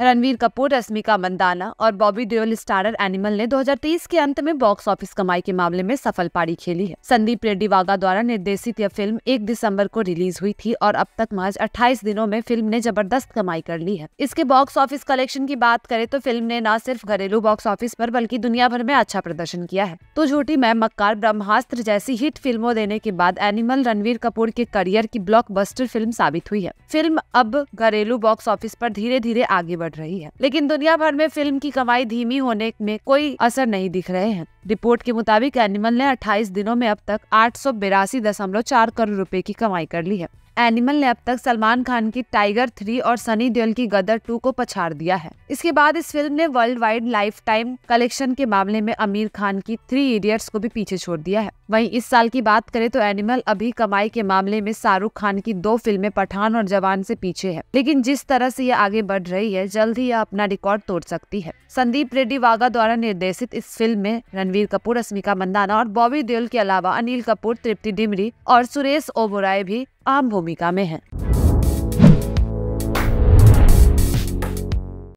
रणवीर कपूर रश्मिका मंदाना और Bobby dual starrer animal ने 2023 के अंत में बॉक्स ऑफिस कमाई के मामले में सफल पारी खेली है संदीप रेड्डी वागा द्वारा निर्देशित यह फिल्म 1 दिसंबर को रिलीज हुई थी और अब तक मार्च 28 दिनों में फिल्म ने जबरदस्त कमाई कर ली है इसके बॉक्स ऑफिस कलेक्शन की बात करे तो फिल्म ने न सिर्फ घरेलू बॉक्स ऑफिस आरोप बल्कि दुनिया भर में अच्छा प्रदर्शन किया है तो झूठी मैं मक्कार ब्रह्मास्त्र जैसी हिट फिल्मों देने के बाद एनिमल रणवीर कपूर के करियर की ब्लॉक फिल्म साबित हुई है फिल्म अब घरेलू बॉक्स ऑफिस आरोप धीरे धीरे आगे बढ़ बढ़ रही है लेकिन दुनिया भर में फिल्म की कमाई धीमी होने में कोई असर नहीं दिख रहे हैं रिपोर्ट के मुताबिक एनिमल ने 28 दिनों में अब तक आठ करोड़ रुपए की कमाई कर ली है एनिमल ने अब तक सलमान खान की टाइगर थ्री और सनी देओल की गदर टू को पछाड़ दिया है इसके बाद इस फिल्म ने worldwide lifetime collection के मामले में आमिर खान की थ्री इडियट्स को भी पीछे छोड़ दिया है वहीं इस साल की बात करें तो एनिमल अभी कमाई के मामले में शाहरुख खान की दो फिल्में पठान और जवान से पीछे है लेकिन जिस तरह से यह आगे बढ़ रही है जल्द ही यह अपना रिकॉर्ड तोड़ सकती है संदीप रेड्डी वाघा द्वारा निर्देशित इस फिल्म में रणवीर कपूर रश्मिका मंदाना और बॉबी देओल के अलावा अनिल कपूर तृप्ति डिमरी और सुरेश ओबोराय भी आम भूमि भूमिका में है